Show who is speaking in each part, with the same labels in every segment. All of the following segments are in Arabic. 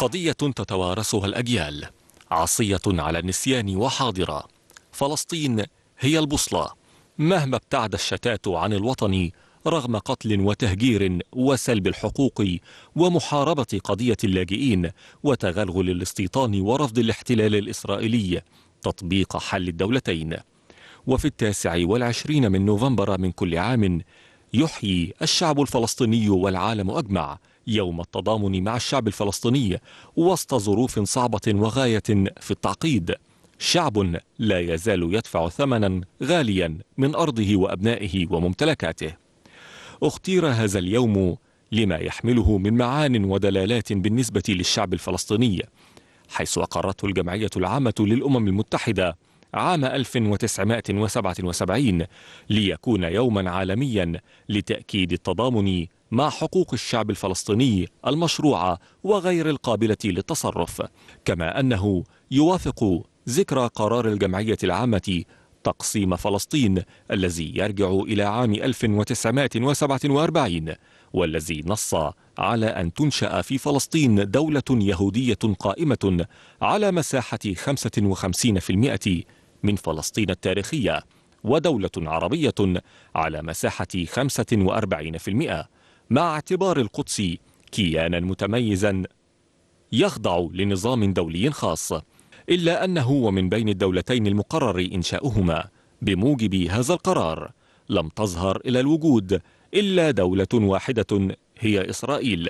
Speaker 1: قضية تتوارثها الأجيال عصية على النسيان وحاضرة فلسطين هي البوصلة مهما ابتعد الشتات عن الوطن رغم قتل وتهجير وسلب الحقوق ومحاربة قضية اللاجئين وتغلغل الاستيطان ورفض الاحتلال الإسرائيلي تطبيق حل الدولتين وفي التاسع والعشرين من نوفمبر من كل عام يحيي الشعب الفلسطيني والعالم أجمع يوم التضامن مع الشعب الفلسطيني وسط ظروف صعبة وغاية في التعقيد شعب لا يزال يدفع ثمنا غاليا من أرضه وأبنائه وممتلكاته اختير هذا اليوم لما يحمله من معان ودلالات بالنسبة للشعب الفلسطيني حيث أقرته الجمعية العامة للأمم المتحدة عام 1977 ليكون يوما عالميا لتأكيد التضامن مع حقوق الشعب الفلسطيني المشروعة وغير القابلة للتصرف كما أنه يوافق ذكرى قرار الجمعية العامة تقسيم فلسطين الذي يرجع إلى عام 1947 والذي نص على أن تنشأ في فلسطين دولة يهودية قائمة على مساحة 55% من فلسطين التاريخية ودولة عربية على مساحة 45% مع اعتبار القدس كيانا متميزا يخضع لنظام دولي خاص إلا أنه ومن بين الدولتين المقرر إنشاؤهما بموجب هذا القرار لم تظهر إلى الوجود إلا دولة واحدة هي إسرائيل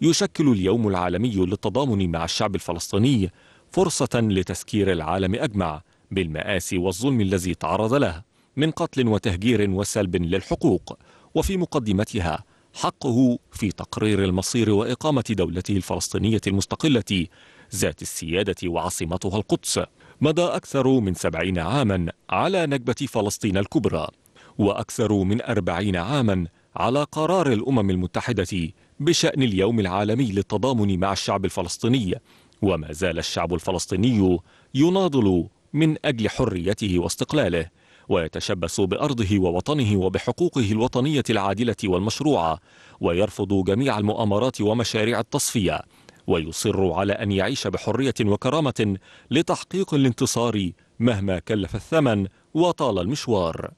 Speaker 1: يشكل اليوم العالمي للتضامن مع الشعب الفلسطيني فرصة لتسكير العالم أجمع بالمآسي والظلم الذي تعرض له من قتل وتهجير وسلب للحقوق وفي مقدمتها حقه في تقرير المصير وإقامة دولته الفلسطينية المستقلة ذات السيادة وعاصمتها القدس مضى أكثر من سبعين عاما على نكبة فلسطين الكبرى وأكثر من أربعين عاما على قرار الأمم المتحدة بشأن اليوم العالمي للتضامن مع الشعب الفلسطيني وما زال الشعب الفلسطيني يناضل من أجل حريته واستقلاله ويتشبث بأرضه ووطنه وبحقوقه الوطنية العادلة والمشروعة ويرفض جميع المؤامرات ومشاريع التصفية ويصر على أن يعيش بحرية وكرامة لتحقيق الانتصار مهما كلف الثمن وطال المشوار